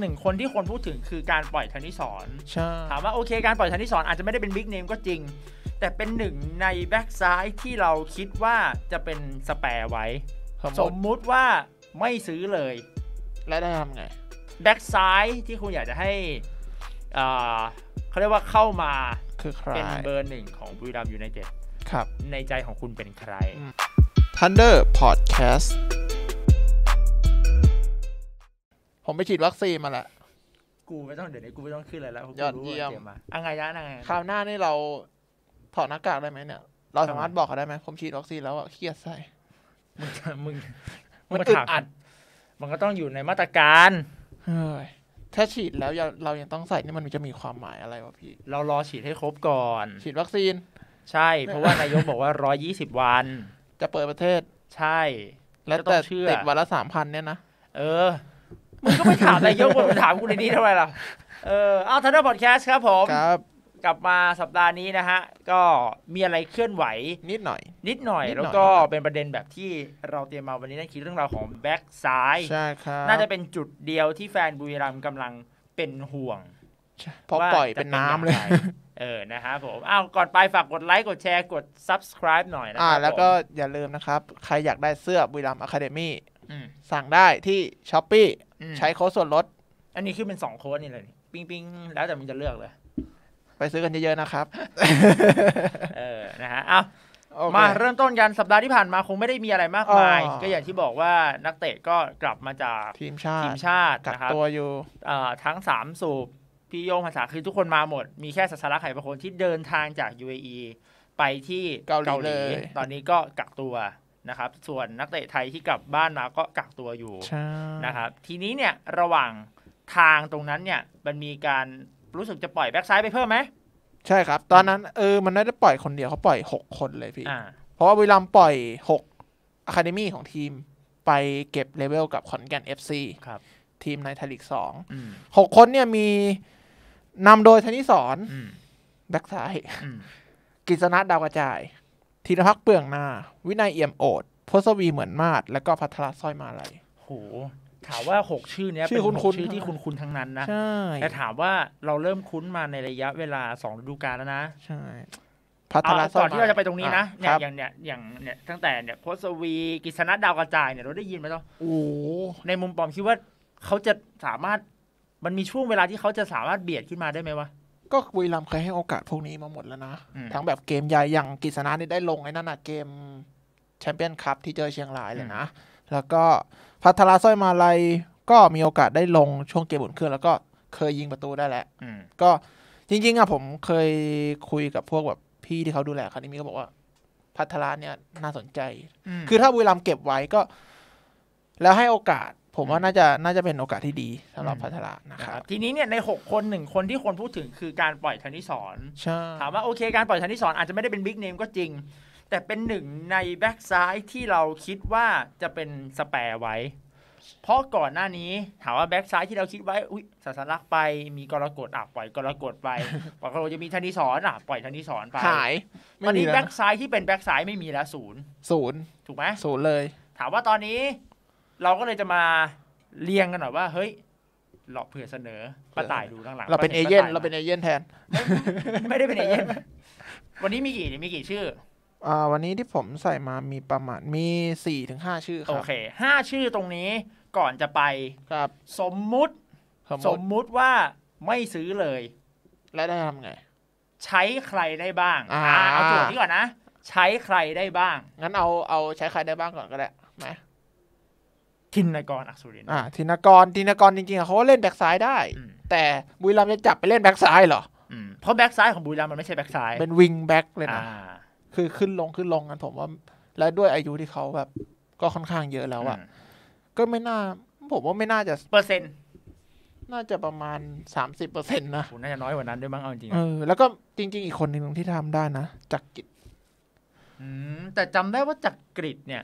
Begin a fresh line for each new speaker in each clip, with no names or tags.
หนึ่งคนที่คนพูดถึงคือการปล่อยธนิสรถามว่าโอเคการปล่อยธนิสรอาจจะไม่ได้เป็นบิ๊กเนมก็จริง แต่เป็นหนึ่งในแบ็กซ้ายที่เราคิดว่าจะเป็นสแปร์ไว้ สมมุติว่าไม่ซื้อเลย แล้วได้ทำไง แบ็กซ้ายที่คุณอยากจะให้ เขาเรียกว่าเข้ามาคือใครเป็นเบอร์หนึ่งของบุรีรัมยูไนเต็ดในใจของคุณเป็นใคร
Thunder Podcast
ผมไปฉีดวัคซีนมาแล้วกูไม่ต้องเดี๋ยวนี้กูไม่ต้องขึ้นอะไรแล้วรายอด้เยี่ยมอ่ะไงนะนะไงนคราวหน้านี่เรา
ถอดหน้ากากได้ไหมเนี่ย เราสามารถบอกเขาได้ไหมผมฉีดวัคซีน แล้วอะเครียดใส่ มึง
มึงมันอึดอัด มันก็ต้องอยู่ในมาตรการ เฮ้ย ถ้าฉีดแล้วเรายังต้องใส่นี่มันจะมีความหมายอะไรวะพี่ เรารอฉีดให้ครบก่อน ฉีดวัคซีน ใช่ เพราะว่านายกบอกว่าร้อยี่สิบวัน จะเปิดประเทศ ใช่ แล้วแต่ติดวันละสามพันเนี่ยนะ เออมึงก็ไม่ถามอะไรเยอะกม่าถามกูในนี้ทำไมล่ะ เออเอาทันเดอร์พอดแคสต์ ครับผมครับ กลับมาสัปดาห์นี้นะฮะ ก็มีอะไรเคลื่อนไหวนิดหน่อย นิดหน่อย แล้วก็เป็นประเด็นแบบที่เราเตรียมมาวันนี้นั่นคือเรื่องราวของแบ็กซ้ายใช่ครับ น่าจะเป็นจุดเดียวที่แฟนบุรีรัมย์กำลังเป็นห่วงเพราะปล่อยเป็นน้ำเลย เออ นะฮะผมอ้าวก่อนไปฝากกดไลค์ กดแชร์ กด subscribe หน่อยนะครับอ่า แล้วก็อย่าลืมนะครับ ใครอยากได
้เสื้อบุรีรัมย์อะคาเดมี่สั่งได้ที่ช้อปปี้ใช้โค้ดส่วนลด
อันนี้คือเป็นสองโค้ดนี่เลยปิ้งปิงแล้วแต่มึงจะเลือกเลย ไปซื้อกันเยอะๆนะครับ เออ นะฮะ เอามาเริ่มต้นกันสัปดาห์ที่ผ่านมาคงไม่ได้มีอะไรมากมาย ก็อย่างที่บอกว่านักเตะก็กลับมาจาก ทีมชาติทีมชาตินะครับตัวอยู่ทั้งสามสูบพี่โยงภาษาคือทุกคนมาหมด มีแค่ศาสลักไห่ประคนที่เดินทางจาก UAE ไปที่เกาหลี ตอนนี้ก็กักตัวนะครับ ส่วนนักเตะไทยที่กลับบ้านมาก็กักตัวอยู่นะครับ ทีนี้เนี่ยระหว่างทางตรงนั้นเนี่ยมันมีการรู้สึกจะปล่อยแบ็กซ้ายไปเพิ่มไหม
ใช่ครับ ตอนนั้นเออ มันไม่ได้ปล่อยคนเดียวเขาปล่อยหกคนเลยพี่ เพราะว่าวิลามปล่อยหกอะคาเดมี่ของทีมไปเก็บเลเวลกับขอนแก่นเอฟซีทีมในไทยลีกสองหกคนเนี่ยมีนำโดยธนิสนแบ็กซ้ายกิษณะดาวกระจายธีรพักเปืองนาวินัยเอี่ยมโอด พศวีเหมือนมาศแล้วก็พัทรสร้อยมาลัยโห
ถามว่าหกชื่อเนี้ย เป็นหกชื่อที่คุณคุณทั้งนั้นนะใช่แต่ถามว่าเราเริ่มคุ้นมาในระยะเวลาสองฤดูกาลแล้วนะ ใช่ พัทรสก่อนที่เราจะไปตรงนี้นะเนี่ยอย่างเนี่ย อย่างเนี่ย ตั้งแต่เนี่ยโพสวีกิษณะดาวกระจายเนี่ย เราได้ยินไหมต้องโอ้ ในมุมปอมคิดว่าเขาจะสามารถ มันมีช่วงเวลาที่เขาจะสามารถเบียดขึ้นมาได้ไหมวะก็บุรีรัมย์เคยให้โอกาสพวกนี้มาหมดแล้วน
ะ ทั้งแบบเกมใหญ่อย่างกฤษณะนี่ได้ลงไอ้นั่นนะเกมแชมเปี้ยนคัพที่เจอเชียงรายเลยนะ แล้วก็พัทราสร้อยมาลัยก็มีโอกาสได้ลงช่วงเกมบุ่นเครื่องแล้วก็เคยยิงประตูได้แหละก็จริงๆอ่ะผมเคยคุยกับพวกแบบพี่ที่เขาดูแลคาีดมีเก็บอกว่าพัทราเนี่ยน่าสนใจ คือถ้าบุรีรัมย์เก็บไว้ก็ แล้วให้โอกาสผมว่าน่าจะน่าจะเป็นโอกาสที่ดีสำหรับพัฒระ
นะครับ ทีนี้เนี่ยใน 6 คนหนึ่งคนที่คนพูดถึงคือการปล่อยธนิสอนถามว่าโอเค การปล่อยธนิสอนอาจจะไม่ได้เป็นบิ๊กเนมก็จริง แต่เป็นหนึ่งในแบ็กซ้ายที่เราคิดว่าจะเป็นสแปรไว้ เพราะก่อนหน้านี้ถามว่าแบ็กซ้ายที่เราคิดไว้ อุ้ยสาสลักไป มีกรกฎอ่ะปล่อยกรกฎไปปล่อยกรกฎจะมีธนิสอนอ่ะปล่อยธนิสอนไปหายตอนนี้แบ็กซ้ายที่เป็นแบ็กซ้ายไม่มีแล้วศูนย์ศูนย์ถูกไหมศูนย์เลย ถามว่าตอนนี้เราก็เลยจะมาเรียงกันหน่อยว่าเฮ้ยหลอกเผื่อเสนอป้าต่ายดูข้างหลังเราเป็นเอเย่นเราเป็นเอเย่นแทนไม่ได้เป็นเอเย่นวันนี้มีกี่มีกี่ชื่อ
อ่า วันนี้ที่ผมใส่มามีประมาณมีสี่ถึ
งห้าชื่อครับโอเคห้าชื่อตรงนี้ก่อนจะไปครับ สมมุติสมมุติว่าไม่ซื้อเลย แล้วได้ทำไง ใช้ใครได้บ้าง อ่าเอาตัวนี้ก่อนนะใช้ใครได้บ้าง งั้นเอาเอาใช้ใครได้บ้างก่อนก็ได้ไหมทินากร อักสุรินอ่า
ทินากรทินากรจริงๆ เขาเล่นแบ็กซ้าย
ได้ แต่บุรีรัมจะจับไปเล่นแบ็กซ้ายเหรอเพราะแบ็กซ้ายของบุรีรัมมันไม่ใช่แบ็กซ้ายเป็น
วิงแบ็กเลยนะคือขึ้นลงขึ้นลงกัน ผมว่า และด้วยอายุที่เขาแบบ ก็ค่อนข้างเยอะแล้วอะก็ไม่น่า ผมว่าไม่น่าจะเปอร์เซ็นต์น
่าจะประมาณสามสิบเปอร์เซ็นต์นะผมน่าจะน้อยกว่านั้นด้วยมั้งเอาจริงเออ
แล้วก็จริง ๆอีกคนหนึ่งที่ทำได้นะจักกิจ
แต่จำได้ว่าจักกริดเนี่ย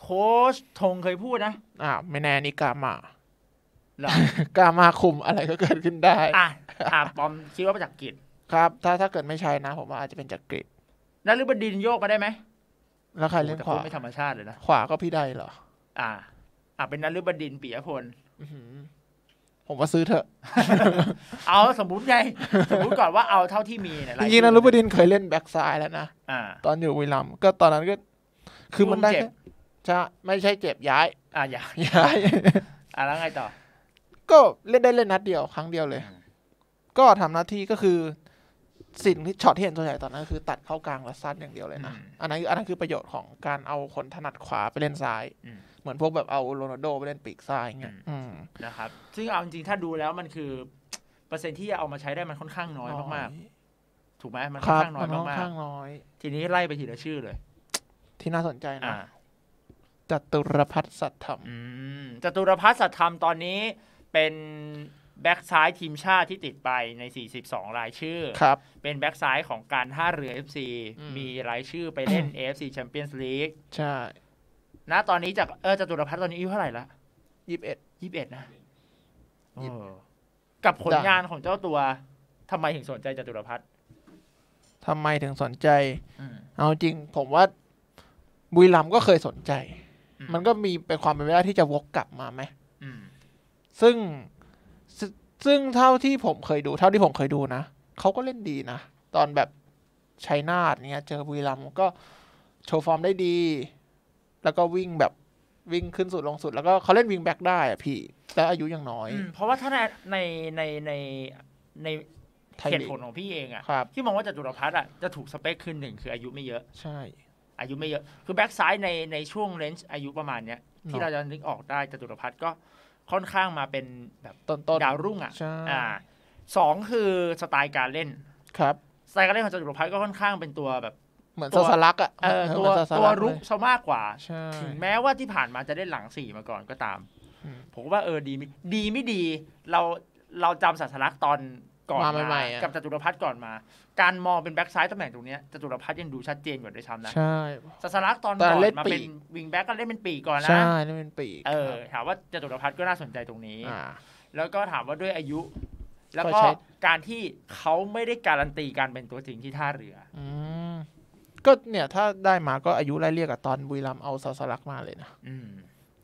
โค้ชทงเคยพูดนะอ่าไม่แน่นี่กามาหรอกามาคุมอะไรก็เกิดขึ้นได้ อ่ะอ่า ปอมคิดว่ามาจากกรีจครับ ถ้าถ้าเกิดไม่ใช่นะ ผมว่าอาจจะเป็นจากกรีฑนรือบดินโยกมาได้ไหมแล้วใครเล่นขวาไม่ธรรมชาติเลยนะขวาก็พี่ได้เหรอ อ่า อ่าเป็นนรือบดินปิยพลผมว่าซื้อเถอะเอาสมมติไงสมมติก่อนว่าเอาเท่าที่มีเนี่ยจริงๆนก
บดินเคยเล่นแบ็กซ้ายแล้วนะอ่า ตอนอยู่วิลัมก็ตอนนั้นก็คือมันได้ใช่ไม่ใช่ เจ็บย้าย อ่ะย้าย้ายอ่ะแล้วไงต่อ ก็เล่นได้เล่นนัดเดียว ครั้งเดียวเลย ก็ทำหน้าที่ก็คือ สิ่งที่ช็อตที่เห็นส่วนใหญ่ตอนนั้นคือ ตัดเข้ากลางและสั้นอย่างเดียวเลยนะ อันนั้นอันนั้นคือประโยชน์ของการเอาคนถนัดขวาไปเล่นซ้าย
เหมือนพวกแบบเอาโรนัลโดไปเล่นปีกซ้ายเงี้ยนะครับซึ่งเอาจริงถ้าดูแล้วมันคือเปอร์เซ็นที่เอามาใช้ได้มันค่อนข้างน้อยมากๆถูกไหมมันค่อนข้างน้อยมากๆทีนี้ไล่ไปทีละชื่อเลย ที่น่าสนใจนะ
จตุรพัฒน์สัตธรรม
จตุรพัฒน์สัตธรรมตอนนี้เป็นแบ็กซ้ายทีมชาติที่ติดไปใน 42 รายชื่อ ครับ เป็นแบ็กซ้ายของการท่าเรือ FC มีรายชื่อไปเล่น AFC Champions League ใช่ณตอนนี้จากเออจตุรพัฒน์ตอนนี้อายุเท่าไหร่ละยี่สิบเอ็ดยิบเอ็ดนะกับผลงานของเจ้าตัวทำไมถึงสนใจจตุรพัฒน์
ทำไมถึงสนใจเอาจริงผมว่าบุยลำก็เคยสนใจมันก็มีเป็นความเป็นไปได้ที่จะวกกลับมาไหม ซึ่งซึ่งเท่าที่ผมเคยดู เท่าที่ผมเคยดูนะเขาก็เล่นดีนะ ตอนแบบชัยนาทเนี่ย เจอบุรีรัมก็โชว์ฟอร์มได้ดี แล้วก็วิ่งแบบวิ่งขึ้นสุดลงสุด แล้วก็เขาเล่นวิ่งแบ็กได้อะพี่ แต่อายุยังน้อย เ
พราะว่าถ้าในในในในในเหตุผลของพี่เองอะที่มองว่าจตุรพัฒน์อะจะถูกสเปคขึ้นหนึ่งคืออายุไม่เยอะ ใช่อายุไม่เยอะ คือแบ็กซ้ายในในช่วงเลนส์อายุประมาณเนี้ยที่เราจะนึกออกได้จตุรพัฒน์ก็ค่อนข้างมาเป็นแบบต้นดาวรุ่งอ่ะอ่าสองคือสไตล์การเล่น ครับ สไตล์การเล่นของจตุรพัฒน์ก็ค่อนข้างเป็นตัวแบบเหมือนัวสลักอ่ะตัวตัวรุกซะมากกว่า ถึงแม้ว่าที่ผ่านมาจะได้หลังสี่มาก่อนก็ตาม ผมว่าเออดีดีไม่ดี เราเราจำสัสลักตอนก่อนมาใหม่กับจตุรพัฒน์ก่อนมา การมองเป็นแบ็กซ้ายตำแหน่งตรงนี้จตุรพัฒน์ยังดูชัดเจนกว่าด้วยซ้ำนะ ใช่สสลักตอนก่อนมาเป็นวิงแบ็กก็เล่นเป็นปีก่อนนะ ใช่ เล่นเป็นปีเออถามว่าจตุรพัฒน์ก็น่าสนใจตรงนี้แล้วก็ถามว่าด้วยอายุ แล้วก็การที่เขาไม่ได้การันตีการเป็นตัวจริงที่ท่าเรือ อ
ืก็เนี่ยถ้าได้มาก็อายุไล่เรียกกับตอนบุรีรัมเอาสสลักมาเลย
นะ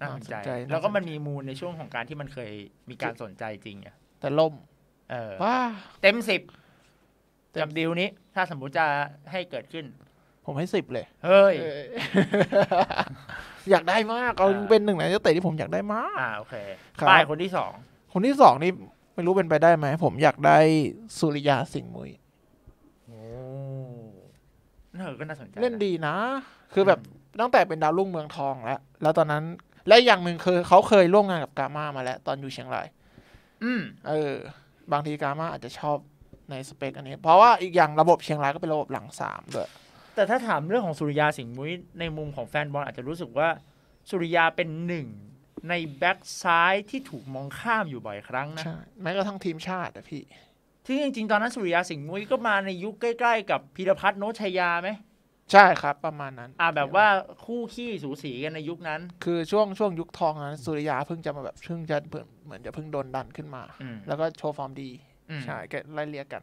น่าสนใจ แล้วก็มันมีมูลในช่วงของการที่มันเคยมีการสนใจจริงอ่ะ แต่ล่มเออเต็มสิบกับดีลนี้ ถ้าสมมติจะให้เกิดขึ้น
ผมให้สิบเลยเฮ้ยอยากได้มากเขาเป็นหนึ่งในนักเตะที่ผมอยากได้มา
กอ่าโอเคป้ายคนที่สอง
คนที่สองนี่ ไม่รู้เป็นไปได้ไหมผมอยากได้ สุริยาสิงห์มุยเออก็น่าสนใจเล่นดีนะ คือแบบตั้งแต่เป็นดาวรุ่งเมืองทองแล้ว แล้วตอนนั้น และอย่างหนึ่งคือเขาเคยร่วมงานกับ กาม่ามาแล้ว ตอนอยู่เชียงราย อืมเออบางทีกามาอาจจะชอบในสเปคอันนี้ เพราะว่าอีกอย่างระบบเชียงรายก็เป็นระบบห
ลังสามด้วยแต่ถ้าถามเรื่องของสุริยาสิงห์มุ้ยในมุมของแฟนบอลอาจจะรู้สึกว่าสุริยาเป็นหนึ่งในแบ็กซ้ายที่ถูกมองข้ามอยู่บ่อยครั้งนะใช่แม้กระทั่งทีมชาติอะพี่ที่จริงๆ ตอนนั้นสุริยาสิงห์มุ้ยก็มาในยุคใกล้ ๆกับพีรพัฒน์โนชัยยาไหมใช่ครับประมาณนั้น อ่าแบบว่าคู่ขี้สูสีกันในยุคนั้น
คือช่วงช่วงยุคทองนั้นสุริยาเพิ่งจะมาแบบเพิ่งจะเหมือนจะเพิ่งโดนดันขึ้นมา แล้วก็โชว์ฟอร์มด
ี ใช่กไล่เลียกัน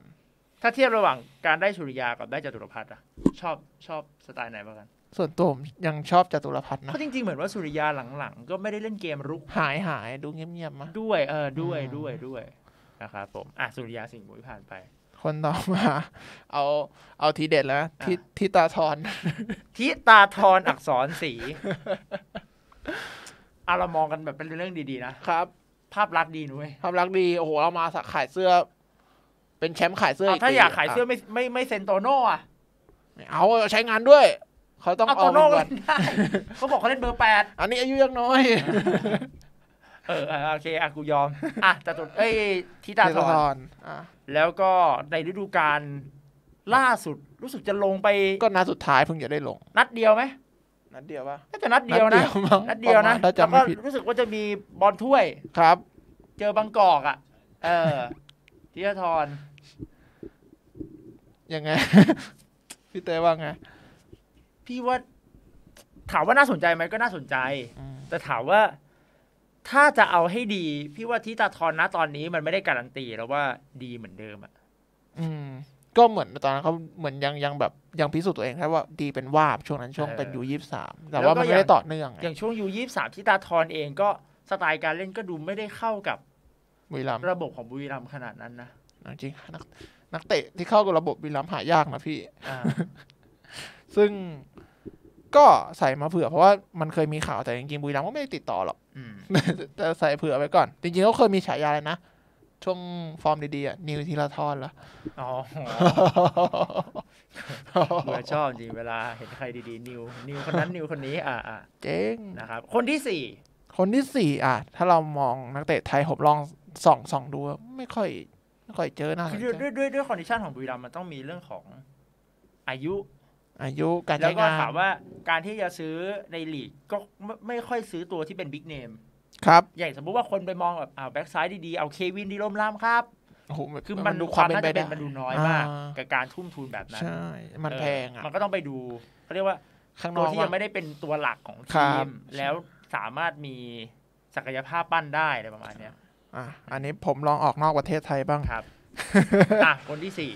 ถ้าเทียบระหว่างการได้สุริยากับได้จตุรพัฒน์อะชอบชอบสไตล์ไหนบ้างกัน
ส่วนตัวผมยังชอบจตุรพัฒน์นะเพราะ
จริง ๆเหมือนว่าสุริยาหลังๆก็ไม่ได้เล่นเกมรุกหายหายดูเงียบๆมาด้วยเออด้วยด้วยด้วยนะครับผมอ่ะสุริยาสิงห์บุรีผ่านไป
คนต่อมา
เอาเอาทีเด็ดแล้วทิทิตาทอนทิตาทอนอักษรสีเอาเรามองกันแบบเป็นเรื่องดีๆนะครับ ภาพลักษณ์ดีนุ้ยภาพลักษณ์ดีโอ้โหเรามาขายเสื้อ เป็นแชมป์ขายเสื้อถ้าอยากขายเสื้อไม่ไม่ไม่เซนโตโน่อะ
เอาใช้งานด้วย เขาต้องเอาโตโน่ก่อน
เขาบอกเขาเล่นเบอร์แปดอันนี้อายุยังน้อยเออโอเคอ่ะกูยอม อ่ะแต่ตเอ้ยทิตาธรแล้วก็ในฤดูกาลล่าสุด รู้สึกจะลงไปก็นัดสุดท้ายเพิ่งจะได้ลง นัดเดียวไหมนัดเดียวปะน่าจะนัดเดียวนะนัดเดียวนะแล้วก็รู้สึกว่าจะมีบอลถ้วยครับ เจอบางกอก อ่ะ เออทิตาธรยังไงพี่เต้ว่าไงพี่ว่าถามว่าน่าสนใจไหมก็น่าสนใจแต่ถามว่าถ้าจะเอาให้ดี พี่ว่าทิตาทอนนะตอนนี้มันไม่ได้การันตีแล้วว่าดีเหมือนเดิมอ่ะ
อืมก็เหมือนตอนนั้นเขาเหมือนยังยังแบบยังพิสูจน์ตัวเองแค่ว่า ดีเป็นว่าช่วงนั้นช่วงเป็นยูยี่สามแต่ว่ามันไม่ได้ต่อเนื่องอ
ย่างช่วงยูยี่สามทิตาทอนเองก็สไตล์การเล่นก็ดูไม่ได้เข้ากับบุรีรัมระบ
บของบุรีรัมขนาดนั้นนะจริงนักนักเตะที่เข้ากับระบบบุรีรัมหายากนะพี่ซึ่งก็ใส่มาเผื่อ เพราะว่ามันเคยมีข่าวแต่จริงๆ บุรีรัมย์ก็ไม่ได้ติดต่อหรอกแต่ใส่เผื่อไว้ก่อน จริงๆเขาเคยมีฉายาอะไรนะช่วงฟอร์มดีๆนิวทีละทอนละอ๋อ
เบื่อชอบจริงเวลาเห็นใครดีๆนิว นิวคนนั้น นิวคนนี้อ่าอ่าเจ๊งนะครับคนที่สี่
คนที่สี่อ่ะถ้าเรามองนักเตะไทยผมลองส่องส่องดูไม่ค่อยไม่ค่อยเจอนะคด้วย
ด้วยด้วยคอนดิชันของบุรีรัมย์มันต้องมีเรื่องของอายุ
อายุการแล้วแล้ก็ถามว่า
การที่จะซื้อในลีกก็ไม่ไม่ค่อยซื้อตัวที่เป็นบิ๊กเนมครับอย่างสมมุติว่าคนไปมองแบบอาแบ็กซ้ายดีๆเอาเควินดีล่มล่ามครับโอ้โหคือมันดูความน่าจะเป็นมันดูน้อยมากกับการทุ่มทุนแบบนั้นใช่
มันแพงอ่ะมันก็ต้อ
งไปดูเขาเรียกว่าข้างนตัอวกที่ยังไม่ได้เป็นตัวหลักของทีม แล้วสามารถมีศักยภาพปั้นได้อะไรประมาณเนี้ย
อ่ะอันนี้ผมลองออกนอกประเทศไทยบ้างครับ
อ่ะคนที่สี่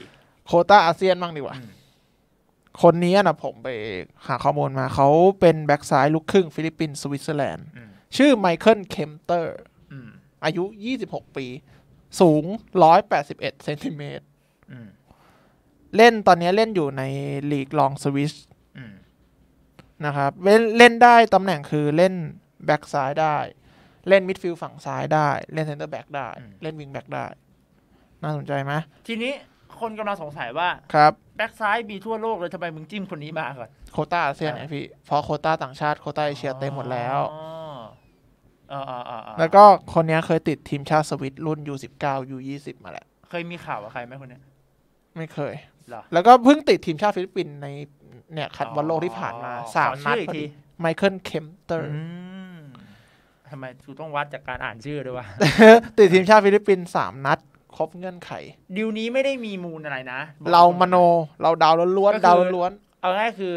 โคต้าอาเซียนบ้างดีกว่าคนนี้นะผมไปหาข้อมูลมาเขาเป็นแบ็กซ้ายลูกครึ่ง ฟิลิปปินส์สวิตเซอร์แลนด์ ชื่อไมเคิลเคมเตอร์อายุ 26 ปี สูง 181เซนติเมตรเล่นตอนนี้เล่นอยู่ในลีกลองสวิสนะครับ เล่นได้ตำแหน่งคือเล่นแบ็กซ้ายได้ เล่นมิดฟิลด์ฝั่งซ้ายได้เล่นเซนเตอร์แบ็กได้ เล่นวิงแบ็กได้ น่าสนใจไหม
ทีนี้คนกำลังสงสัยว่าครับแบ็กซ้ายมีทั่วโลกเลยทำไมมึงจิ้มคนนี้มาก่อนโคต้าอาเซียนไงพ
ี่เพราะโคต้าต่างชาติโคต้าเอเชียเต็มหมดแล้วแล้วก็คนนี้เคยติดทีมชาติสวิตรุ่น U19
U20 มาแล้วเคยมีข่าวกับใครไหมคนนี้
ไม่เคย แล้วก็เพิ่งติดทีมชาติ
ฟิลิปปินส์ในเนี่ยคัดบอลโลกที่ผ่านมาสามนัดพอดี
ไมเคิลเคมเตอร์
ทำไมกูต้องวัดจากการอ่านชื่อด้วยวะ
ติดทีมชาติฟิลิปปินส์สามนัดครบเงื่อนไข
ดิวนี้ไม่ได้มีมูลอะไรนะ
เรามโนเราดาวล้วนดาวล้
วนเอาง่ายคือ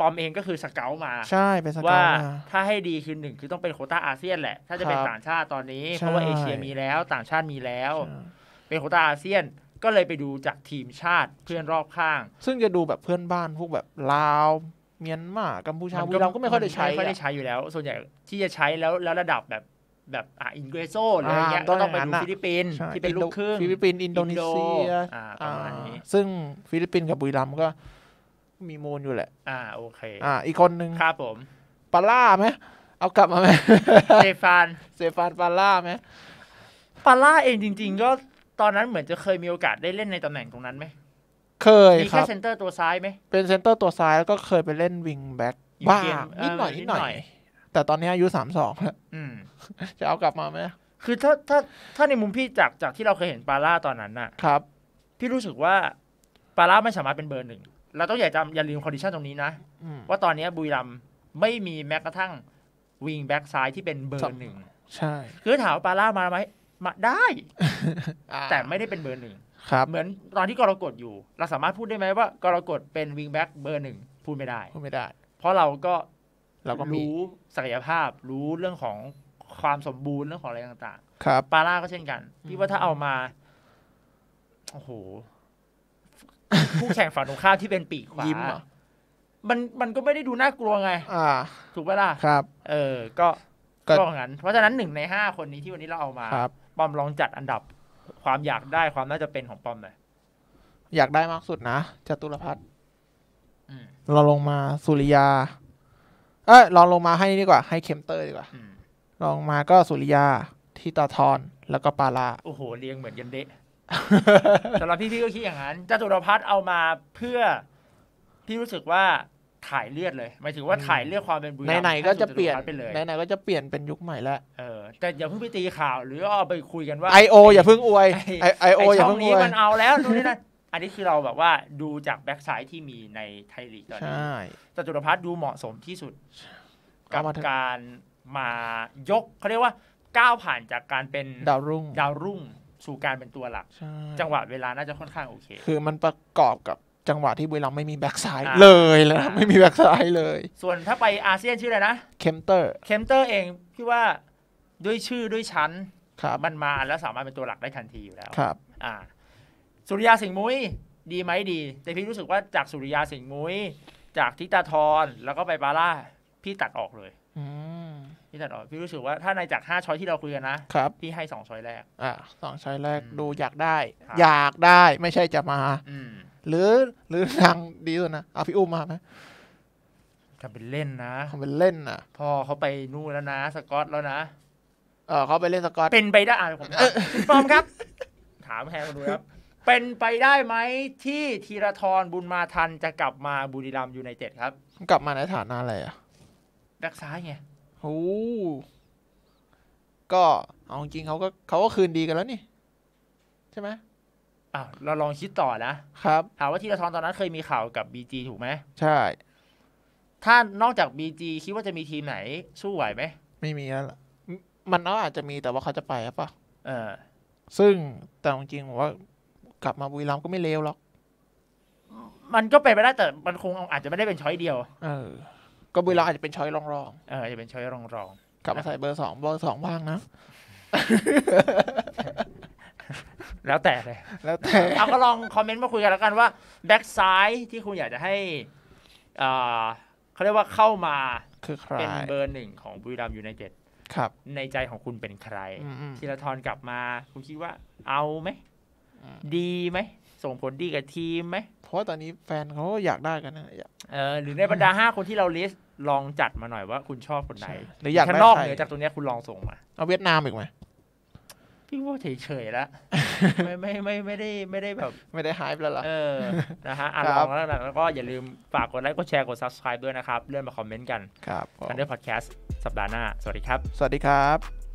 ปอมเองก็คือสเกลมา ใช่เป็นสเกลว่าถ้าให้ดีคือหนึ่งคือต้องเป็นโคต้าอาเซียนแหละ ถ้าจะเป็นต่างชาติตอนนี้ เพราะว่าเอเชียมีแล้วต่างชาติมีแล้ว เป็นโคต้าอาเซียนก็เลยไปดูจากทีมชาติเพื่อนรอบข้าง ซึ่งจะดูแบบ
เพื่อนบ้านพวกแบบลาว เมียนมากัมพูชาเราก็ไม่ค่อยได้ใช้ไม่ค่อยได้ใช
้อยู่แล้ว ส่วนใหญ่ที่จะใช้แล้วแล้วระดับแบบแบบอ่าอินเกรโซรอะไรเงี้ยก็ต้องไปดูฟิลิปปินส์ที่เป็นลูกครึ่ง ฟิลิปปินส์อินโดนีเซียประมาณน
ี้ซึ่งฟิลิปปินส์กับบุรีรัมก็มีโมนอยู่แหละ
อ่าโอเค อ่า
อีกคนนึงครับผมปาล่าไหมเอากลับมาไหม
เซฟานเซฟานปาล่าไหมปาล่าเองจริง ๆ ก็ตอนนั้นเหมือนจะเคยมีโอกาสได้เล่นในตำแหน่งตรงนั้นไหม
เคยมีแค่เซน
เตอร์ตัวซ้ายไหม
เป็นเซนเตอร์ตัวซ้ายแล้วก็เคยไปเล่นวิงแบ็กบ้างนิดหน่อยนิดหน่อยแต่ตอนนี้อายุสามสองแล้ว
จะเอากลับมาไหมคือถ้าถ้าถ้าในมุมพี่จากจากที่เราเคยเห็นปาร่าตอนนั้นน่ะครับพี่รู้สึกว่าปาร่าไม่สามารถเป็นเบอร์หนึ่งเราต้องอย่าจำอย่าลืมคอนดิชันตรงนี้นะว่าตอนนี้บุยรัมไม่มีแม้กระทั่งวิงแบ็กซ้ายที่เป็นเบอร์หนึ่งใช่คือถามว่าปาร่ามาไหมมาได้ แต่ไม่ได้เป็นเบอร์หนึ่งครับเหมือน ตอนที่กรกฎอยู่ เราสามารถพูดได้ไหมว่ากรกฎเป็นวิงแบ็กเบอร์หนึ่งพูดไม่ได้ พูดไม่ได้ เพราะเราก็เราก็รู้ศักยภาพ รู้เรื่องของความสมบูรณ์ เรื่องของอะไรต่าง ๆ ครับปาร่าก็เช่นกัน พี่ว่าถ้าเอามา โอ้โหผู้แข่งฝั่งตรงข้าวที่เป็นปีกขวามันมันก็ไม่ได้ดูน่ากลัวไง อ่า ถูกไหมล่ะ ครับ เออ ก็ก็งั้น เพราะฉะนั้นหนึ่งในห้าคนนี้ที่วันนี้เราเอามาปอมลองจัดอันดับความอยากได้ความน่าจะเป็นของปอมหน่อยอยากได้มากสุดนะจตุรพัฒน์
เราลงมาสุริยาเออลองลงมาให้นี่ดีกว่า ให้เคมเตอร์ดีกว่าลองมาก็สุริยาทิตาทรแล้วก็ปารา
โอ้โหเรียงเหมือนกันเดะสำหรับพี่พี่ก็คิดอย่างนั้นจตุรพัฒน์เอามาเพื่อพี่รู้สึกว่าถ่ายเลือดเลยหมายถึงว่าถ่ายเลือดความเป็นบุรีรัมย์ไหนๆก็จะเปลี่ยน
ไหนๆก็จะเปลี่ยนเป็นยุคใหม่แล้ว
เออแต่อย่าเพิ่งไปตีข่าวหรือเอาไปคุยกันว่าไอโอ อย่าเพิ่งอวยไอโออย่าเพิ่งอวยช่องนี้มันเอาแล้วตรงนี้นะอันนี้คือเราแบบว่าดูจากแบ็กซ้ายที่มีในไทยลีกตอนนี้ใช่ตุรพัฒน์ดูเหมาะสมที่สุด กับาการมายกเขาเรียกว่าก้าวผ่านจากการเป็นดาวรุ่ง ดาวรุ่ง สู่การเป็นตัวหลัก จังหวะเวลาน่าจะค่อนข้างโอเค คือ
มันประกอบกับจังหวะที่บุรีรัมไม่มีแบ
็กซ้ายเลยแล้วนะ ไม่มีแบ็กซ้ายเลย ส่วนถ้าไปอาเซียนชื่ออะไรนะ เคมเตอร์ เคมเตอร์เองพี่ว่าด้วยชื่อด้วยชั้นมันมาแล้วสามารถเป็นตัวหลักได้ทันทีอยู่แล้ว ครับ อ่าสุริยาสิงห์มุ้ยดีไหมดี แต่พี่รู้สึกว่าจากสุริยาสิงห์มุ้ยจากทิตาทรแล้วก็ไปบาร่า พี่ตัดออกเลยพี่ตัดออกพี่รู้สึกว่าถ้าในจากห้าช้อยที่เราคุยกันนะครับพี่ให้สองช้อยแรก อ่าสองช้อยแรกดูอยากได้
อยากได้ไม่ใช่จะมาหรือหรือทางดีสุดนะเอาพี่อุ้มมาไหม
ทำเป็นเล่นนะทำเป็นเล่นอ่ะพ่อเขาไปนู่นแล้วนะ สกอตแล้วนะเออเขาไปเล่นสกอตเป็นไปได้ผมถามครับ ถามแฮร์ดูครับเป็นไปได้ไหมที่ธีรทรบุญมาทันจะกลับมาบุรีรัมยูไนเต็ดครับ กลับมาในฐานะอะไรอ่ะแบ็กซ้ายไงโอ้ก็เอาจริงเขาก็เขาก็คืนดีกันแล้วนี่ ใช่ไหมอ่ะเราลองคิดต่อนะ ครับ ถามว่าธีรทรตอนนั้นเคยมีข่าวกับบีจีถูกไหมใช่ ถ้านอกจากบีจีคิดว่าจะมีทีมไหนสู้ไหวไหมไม่มีแล้วมันก็อาจจะมีแต่ว่าเขาจะไปหรือเปล่าเออ
ซึ่งแต่จริงๆผมว่ากลับมาบุรีรัมย์ก็ไม่เลวหรอก
มันก็ไปไมไปได้แต่ มันคงอาจจะไม่ได้เป็นช้อยเดียวเออ ก็บุรีรัมย์อาจจะเป็นช้อยรองรองเอออาจจะเป็นช้อยรองรองกลับมาใส่เบอร์สองเบอร์สองบ้างนะ แล้วแต่เลยแล้วแต่เอาก็ลองคอมเมนต์มาคุยกันแล้วกันว่าแบ็กซ้ายที่คุณอยากจะให้ เขาเรียกว่าเข้ามาคือเป็นเบอร์หนึ่งของบุรีรัมย์ยูไนเต็ด ครับ ในใจของคุณเป็นใคร ทีะทอนกลับมา คุณคิดว่าเอาไหมดีไหม ส่งผลดีกับทีมไหม เพราะตอนนี้แฟนเขาอยากได้กันนะเออหรือในบรรดาห้าคนที่เราลิสต์ลองจัดมาหน่อยว่าคุณชอบคนไหนหรืออยากได้นอกเหนือจากตรงนี้คุณลองส่งมา เอาเวียดนามอีกไหมพี่ว่าเฉยๆแล้วไม่ไม่ไม่ได้ไม่ได้แบบไม่ได้หายไปแล้วหรอเออนะฮะอ่นลองแล้วแล้วก็อย่าลืม ฝากกดไลค์กดแชร์ กด subscribe ด้วยนะครับเลื่อนมาคอมเมนต์กันครับกันด้วยพอดแคสต์สัปดาห์หน้าสวัสดีครับ
สวัสดีครับ